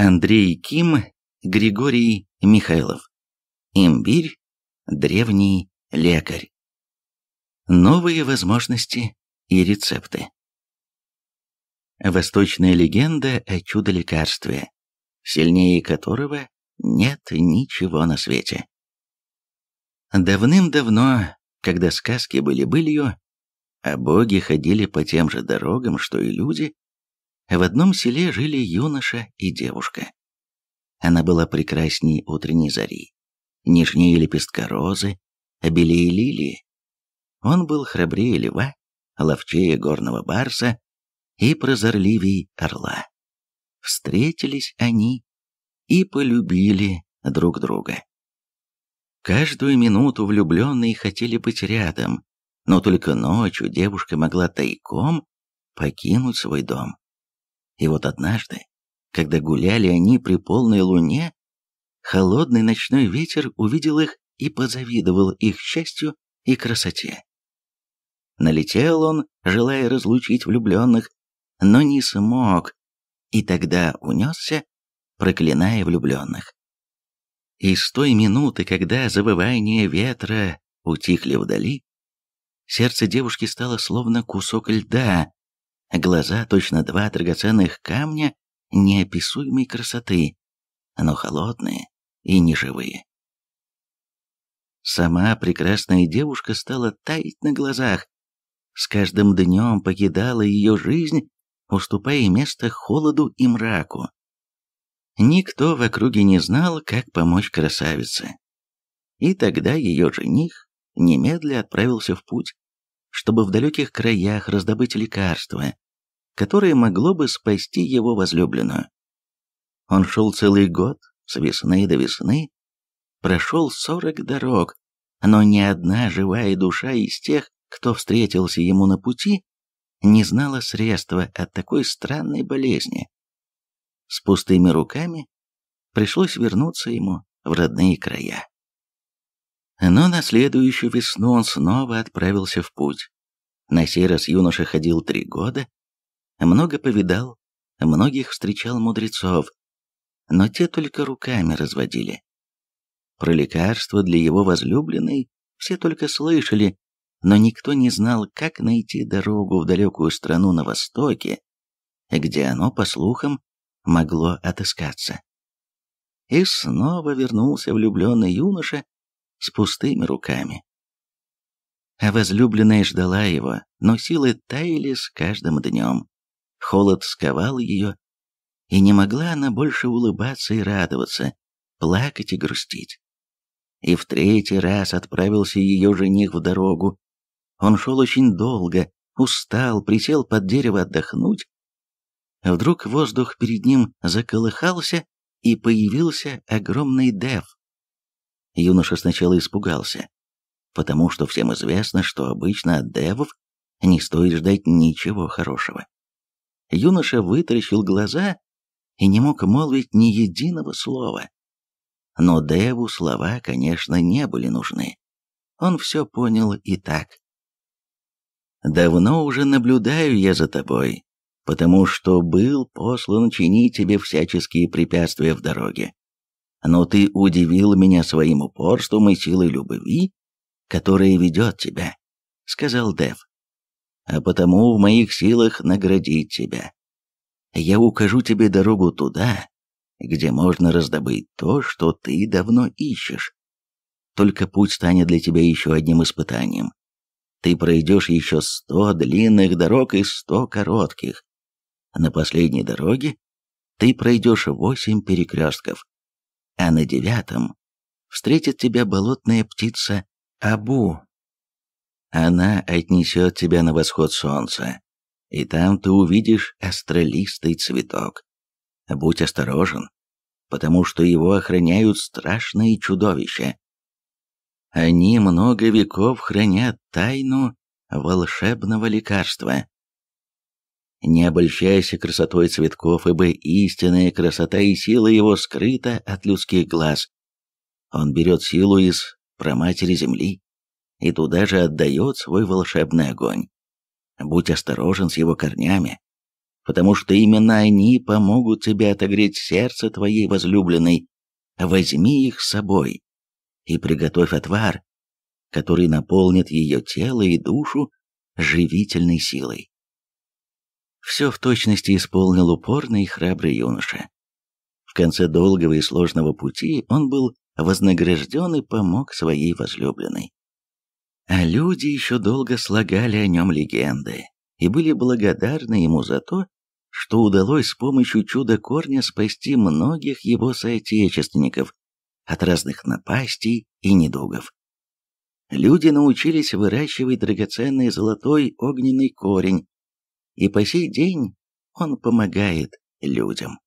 Андрей Ким, Григорий Михайлов. Имбирь, древний лекарь. Новые возможности и рецепты. Восточная легенда о чудо-лекарстве, сильнее которого нет ничего на свете. Давным-давно, когда сказки были былью, а боги ходили по тем же дорогам, что и люди, в одном селе жили юноша и девушка. Она была прекрасней утренней зари, нежнее лепестка розы, белее лилии. Он был храбрее льва, ловчее горного барса и прозорливей орла. Встретились они и полюбили друг друга. Каждую минуту влюбленные хотели быть рядом, но только ночью девушка могла тайком покинуть свой дом и вот однажды, когда гуляли они при полной луне, холодный ночной ветер увидел их и позавидовал их счастью и красоте. Налетел он, желая разлучить влюбленных, но не смог, и тогда унесся, проклиная влюбленных. И с той минуты, когда завывание ветра утихли вдали, сердце девушки стало словно кусок льда, Глаза точно два драгоценных камня неописуемой красоты, но холодные и неживые. Сама прекрасная девушка стала таять на глазах. С каждым днем покидала ее жизнь, уступая место холоду и мраку. Никто в округе не знал, как помочь красавице. И тогда ее жених немедля отправился в путь чтобы в далеких краях раздобыть лекарство, которое могло бы спасти его возлюбленную. Он шел целый год, с весны до весны, прошел сорок дорог, но ни одна живая душа из тех, кто встретился ему на пути, не знала средства от такой странной болезни. С пустыми руками пришлось вернуться ему в родные края. Но на следующую весну он снова отправился в путь. На сей раз юноша ходил три года, много повидал, многих встречал мудрецов, но те только руками разводили. Про лекарство для его возлюбленной все только слышали, но никто не знал, как найти дорогу в далекую страну на востоке, где оно, по слухам, могло отыскаться. И снова вернулся влюбленный юноша с пустыми руками. А возлюбленная ждала его, но силы таяли с каждым днем. Холод сковал ее, и не могла она больше улыбаться и радоваться, плакать и грустить. И в третий раз отправился ее жених в дорогу. Он шел очень долго, устал, присел под дерево отдохнуть. Вдруг воздух перед ним заколыхался, и появился огромный дев, Юноша сначала испугался, потому что всем известно, что обычно от девов не стоит ждать ничего хорошего. Юноша вытаращил глаза и не мог молвить ни единого слова. Но Деву слова, конечно, не были нужны. Он все понял и так. «Давно уже наблюдаю я за тобой, потому что был послан чинить тебе всяческие препятствия в дороге но ты удивил меня своим упорством и силой любви, которая ведет тебя», — сказал Дев. «А потому в моих силах наградить тебя. Я укажу тебе дорогу туда, где можно раздобыть то, что ты давно ищешь. Только путь станет для тебя еще одним испытанием. Ты пройдешь еще сто длинных дорог и сто коротких. На последней дороге ты пройдешь восемь перекрестков а на девятом встретит тебя болотная птица Абу. Она отнесет тебя на восход солнца, и там ты увидишь астралистый цветок. Будь осторожен, потому что его охраняют страшные чудовища. Они много веков хранят тайну волшебного лекарства. Не обольщайся красотой цветков, ибо истинная красота и сила его скрыта от людских глаз. Он берет силу из проматери земли и туда же отдает свой волшебный огонь. Будь осторожен с его корнями, потому что именно они помогут тебе отогреть сердце твоей возлюбленной. Возьми их с собой и приготовь отвар, который наполнит ее тело и душу живительной силой. Все в точности исполнил упорный и храбрый юноша. В конце долгого и сложного пути он был вознагражден и помог своей возлюбленной. А люди еще долго слагали о нем легенды и были благодарны ему за то, что удалось с помощью чудо корня спасти многих его соотечественников от разных напастей и недугов. Люди научились выращивать драгоценный золотой огненный корень, и по сей день он помогает людям.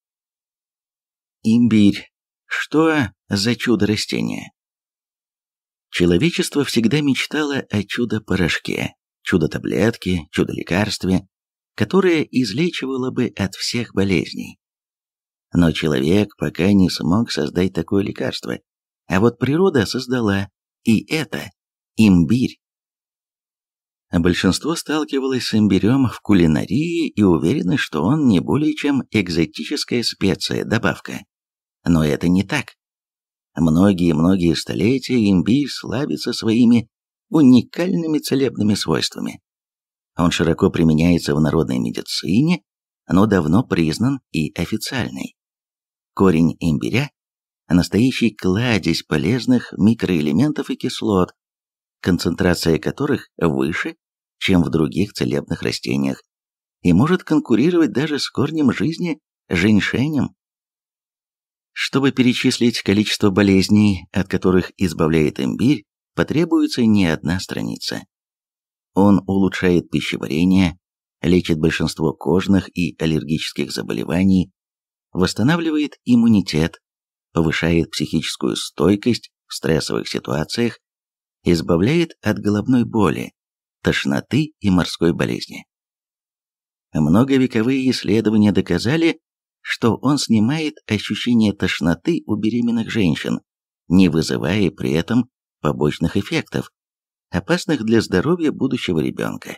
Имбирь. Что за чудо растения? Человечество всегда мечтало о чудо-порошке, чудо-таблетке, чудо-лекарстве, которое излечивало бы от всех болезней. Но человек пока не смог создать такое лекарство, а вот природа создала, и это имбирь. А большинство сталкивалось с имбирем в кулинарии и уверены, что он не более чем экзотическая специя, добавка. Но это не так. Многие-многие столетия имбирь славится своими уникальными целебными свойствами. Он широко применяется в народной медицине, но давно признан и официальный. Корень имбиря – настоящий кладезь полезных микроэлементов и кислот, концентрация которых выше чем в других целебных растениях, и может конкурировать даже с корнем жизни женьшенем. Чтобы перечислить количество болезней, от которых избавляет имбирь, потребуется не одна страница. Он улучшает пищеварение, лечит большинство кожных и аллергических заболеваний, восстанавливает иммунитет, повышает психическую стойкость в стрессовых ситуациях, избавляет от головной боли, тошноты и морской болезни. Многовековые исследования доказали, что он снимает ощущение тошноты у беременных женщин, не вызывая при этом побочных эффектов, опасных для здоровья будущего ребенка.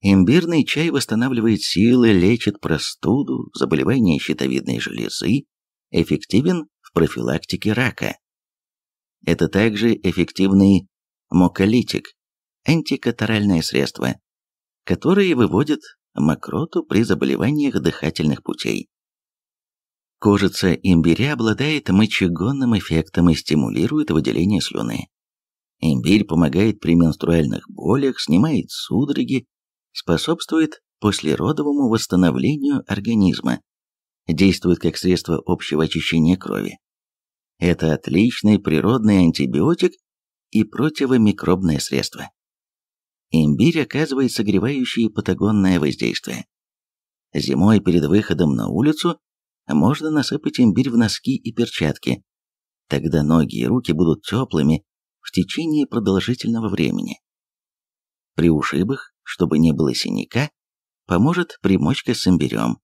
Имбирный чай восстанавливает силы, лечит простуду, заболевания щитовидной железы, эффективен в профилактике рака. Это также эффективный муколитик, антикатаральные средство, которое выводит мокроту при заболеваниях дыхательных путей. Кожица имбиря обладает мочегонным эффектом и стимулирует выделение слюны. Имбирь помогает при менструальных болях, снимает судороги, способствует послеродовому восстановлению организма, действует как средство общего очищения крови. Это отличный природный антибиотик и противомикробное средство. Имбирь оказывает согревающее патагонное воздействие. Зимой перед выходом на улицу можно насыпать имбирь в носки и перчатки. Тогда ноги и руки будут теплыми в течение продолжительного времени. При ушибах, чтобы не было синяка, поможет примочка с имбирем.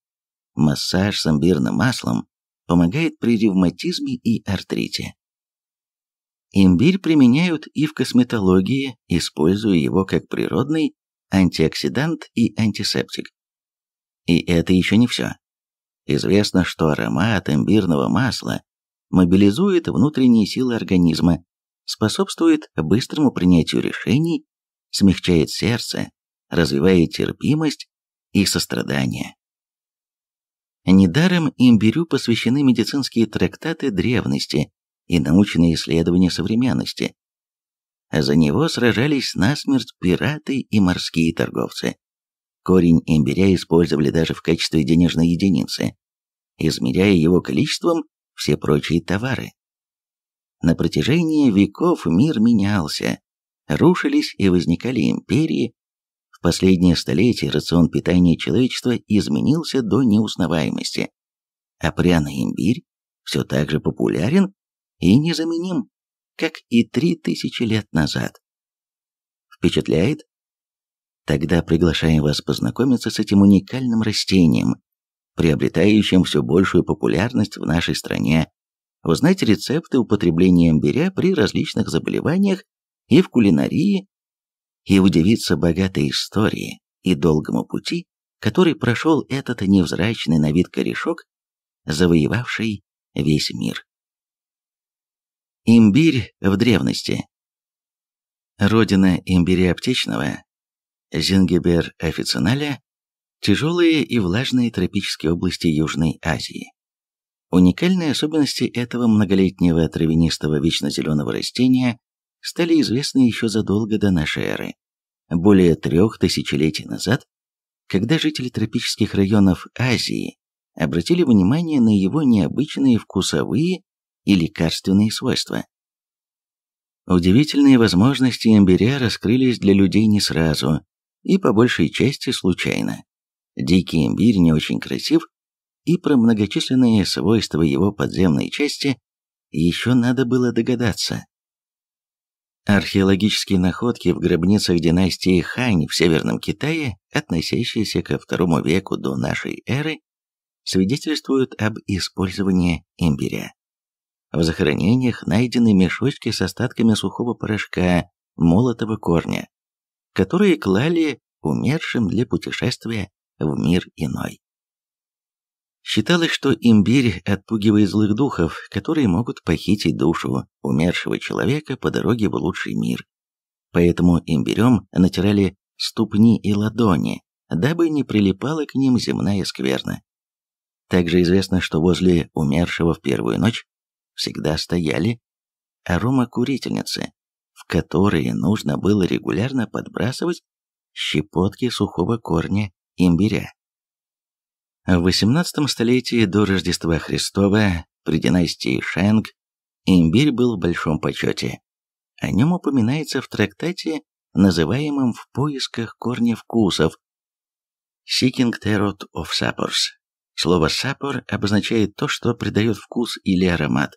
Массаж с имбирным маслом помогает при ревматизме и артрите. Имбирь применяют и в косметологии, используя его как природный антиоксидант и антисептик. И это еще не все. Известно, что аромат имбирного масла мобилизует внутренние силы организма, способствует быстрому принятию решений, смягчает сердце, развивает терпимость и сострадание. Недаром имбирю посвящены медицинские трактаты древности, и научные исследования современности. За него сражались насмерть пираты и морские торговцы. Корень имбиря использовали даже в качестве денежной единицы, измеряя его количеством все прочие товары. На протяжении веков мир менялся, рушились и возникали империи. В последнее столетие рацион питания человечества изменился до неузнаваемости, а пряный имбирь все так же популярен и незаменим, как и три тысячи лет назад. Впечатляет? Тогда приглашаем вас познакомиться с этим уникальным растением, приобретающим все большую популярность в нашей стране, узнать рецепты употребления имбиря при различных заболеваниях и в кулинарии, и удивиться богатой истории и долгому пути, который прошел этот невзрачный на вид корешок, завоевавший весь мир. Имбирь в древности. Родина имбиря аптечного, Зингибер официналя, тяжелые и влажные тропические области Южной Азии. Уникальные особенности этого многолетнего травянистого вечнозеленого растения стали известны еще задолго до нашей эры, более трех тысячелетий назад, когда жители тропических районов Азии обратили внимание на его необычные вкусовые и лекарственные свойства. Удивительные возможности имбиря раскрылись для людей не сразу и по большей части случайно. Дикий имбирь не очень красив, и про многочисленные свойства его подземной части еще надо было догадаться. Археологические находки в гробницах династии Хань в Северном Китае, относящиеся ко второму веку до нашей эры, свидетельствуют об использовании имбиря. В захоронениях найдены мешочки с остатками сухого порошка молотого корня, которые клали умершим для путешествия в мир иной. Считалось, что имбирь отпугивает злых духов, которые могут похитить душу умершего человека по дороге в лучший мир. Поэтому имбирем натирали ступни и ладони, дабы не прилипала к ним земная скверна. Также известно, что возле умершего в первую ночь всегда стояли аромакурительницы, в которые нужно было регулярно подбрасывать щепотки сухого корня имбиря. В XVIII столетии до Рождества Христова при династии Шенг имбирь был в большом почете. О нем упоминается в трактате, называемом «В поисках корня вкусов» «Seeking the Root of Sapors». Слово «сапор» обозначает то, что придает вкус или аромат.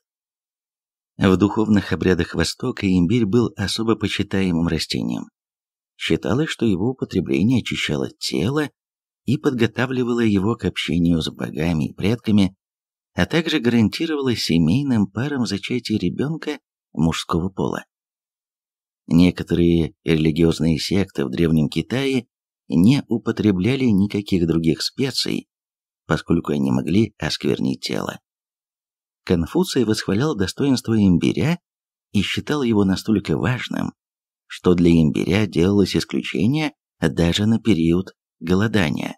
В духовных обрядах Востока имбирь был особо почитаемым растением. Считалось, что его употребление очищало тело и подготавливало его к общению с богами и предками, а также гарантировало семейным парам зачатие ребенка мужского пола. Некоторые религиозные секты в Древнем Китае не употребляли никаких других специй, поскольку они могли осквернить тело. Конфуций восхвалял достоинство имбиря и считал его настолько важным, что для имбиря делалось исключение даже на период голодания.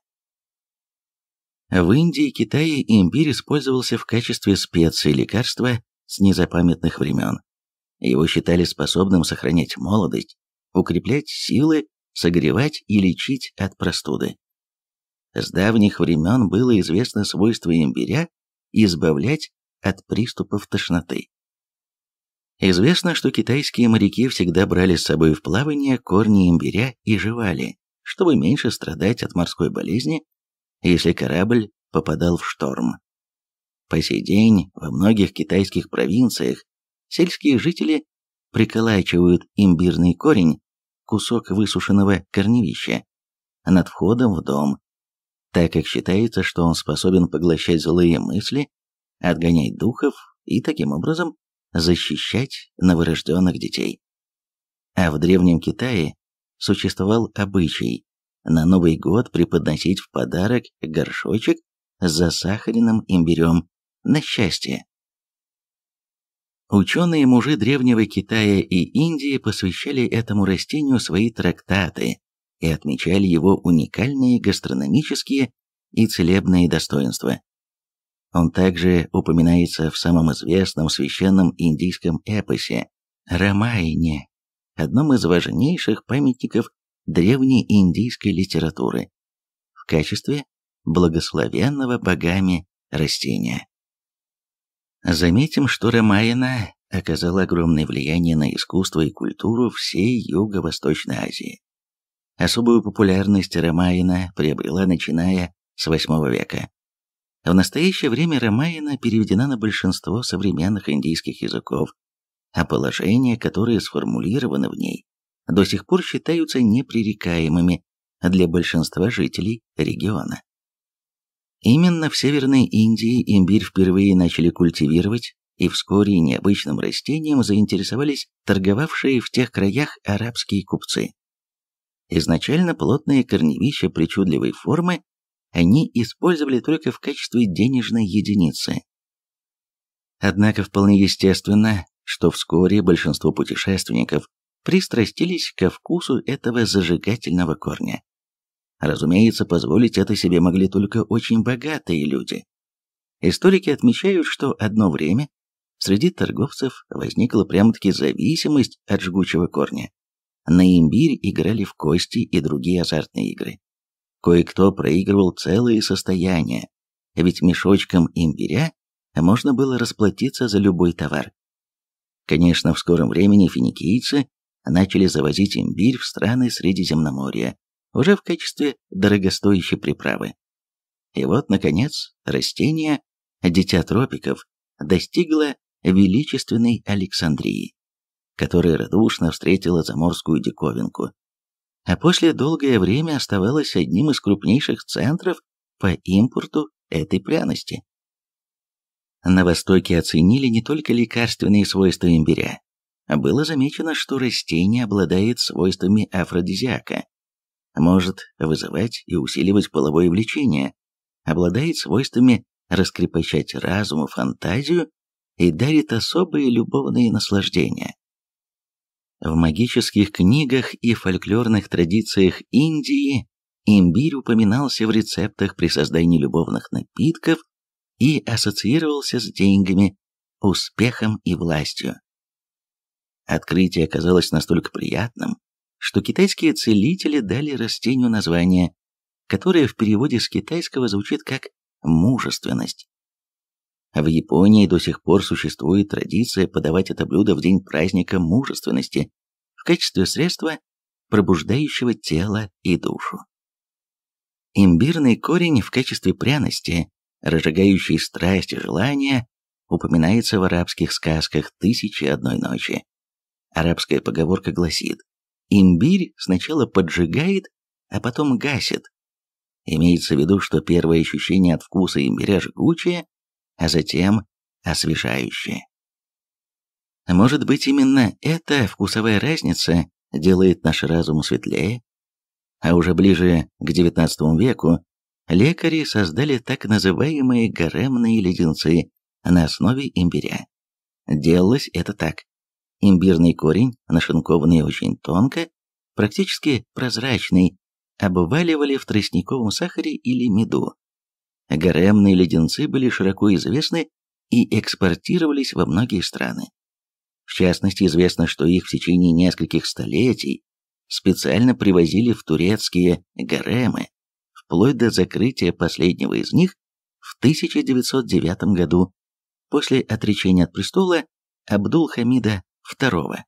В Индии и Китае имбирь использовался в качестве специи лекарства с незапамятных времен. Его считали способным сохранять молодость, укреплять силы, согревать и лечить от простуды. С давних времен было известно свойство имбиря избавлять от приступов тошноты. Известно, что китайские моряки всегда брали с собой в плавание корни имбиря и жевали, чтобы меньше страдать от морской болезни, если корабль попадал в шторм. По сей день во многих китайских провинциях сельские жители приколачивают имбирный корень, кусок высушенного корневища, над входом в дом, так как считается, что он способен поглощать злые мысли отгонять духов и таким образом защищать новорожденных детей. А в Древнем Китае существовал обычай на Новый год преподносить в подарок горшочек с засахаренным имбирем на счастье. Ученые мужи Древнего Китая и Индии посвящали этому растению свои трактаты и отмечали его уникальные гастрономические и целебные достоинства. Он также упоминается в самом известном священном индийском эпосе «Рамайне», одном из важнейших памятников древней индийской литературы, в качестве благословенного богами растения. Заметим, что Рамайна оказала огромное влияние на искусство и культуру всей Юго-Восточной Азии. Особую популярность Рамайна приобрела начиная с VIII века. В настоящее время Рамайна переведена на большинство современных индийских языков, а положения, которые сформулированы в ней, до сих пор считаются непререкаемыми для большинства жителей региона. Именно в Северной Индии имбирь впервые начали культивировать, и вскоре необычным растением заинтересовались торговавшие в тех краях арабские купцы. Изначально плотные корневища причудливой формы они использовали только в качестве денежной единицы. Однако вполне естественно, что вскоре большинство путешественников пристрастились ко вкусу этого зажигательного корня. Разумеется, позволить это себе могли только очень богатые люди. Историки отмечают, что одно время среди торговцев возникла прямо-таки зависимость от жгучего корня. На имбирь играли в кости и другие азартные игры. Кое-кто проигрывал целые состояния, ведь мешочком имбиря можно было расплатиться за любой товар. Конечно, в скором времени финикийцы начали завозить имбирь в страны Средиземноморья, уже в качестве дорогостоящей приправы. И вот, наконец, растение, дитя тропиков, достигло величественной Александрии, которая радушно встретила заморскую диковинку а после долгое время оставалась одним из крупнейших центров по импорту этой пряности. На Востоке оценили не только лекарственные свойства имбиря. А было замечено, что растение обладает свойствами афродизиака, может вызывать и усиливать половое влечение, обладает свойствами раскрепощать разум и фантазию и дарит особые любовные наслаждения. В магических книгах и фольклорных традициях Индии имбирь упоминался в рецептах при создании любовных напитков и ассоциировался с деньгами, успехом и властью. Открытие оказалось настолько приятным, что китайские целители дали растению название, которое в переводе с китайского звучит как «мужественность». А в Японии до сих пор существует традиция подавать это блюдо в день праздника мужественности в качестве средства, пробуждающего тело и душу. Имбирный корень в качестве пряности, разжигающей страсть и желание, упоминается в арабских сказках «Тысячи одной ночи». Арабская поговорка гласит «Имбирь сначала поджигает, а потом гасит». Имеется в виду, что первое ощущение от вкуса имбиря жгучее, а затем освежающее. Может быть, именно эта вкусовая разница делает наш разум светлее? А уже ближе к XIX веку лекари создали так называемые гаремные леденцы на основе имбиря. Делалось это так. Имбирный корень, нашинкованный очень тонко, практически прозрачный, обваливали в тростниковом сахаре или меду. Гаремные леденцы были широко известны и экспортировались во многие страны. В частности, известно, что их в течение нескольких столетий специально привозили в турецкие гаремы, вплоть до закрытия последнего из них в 1909 году после отречения от престола Абдул-Хамида II.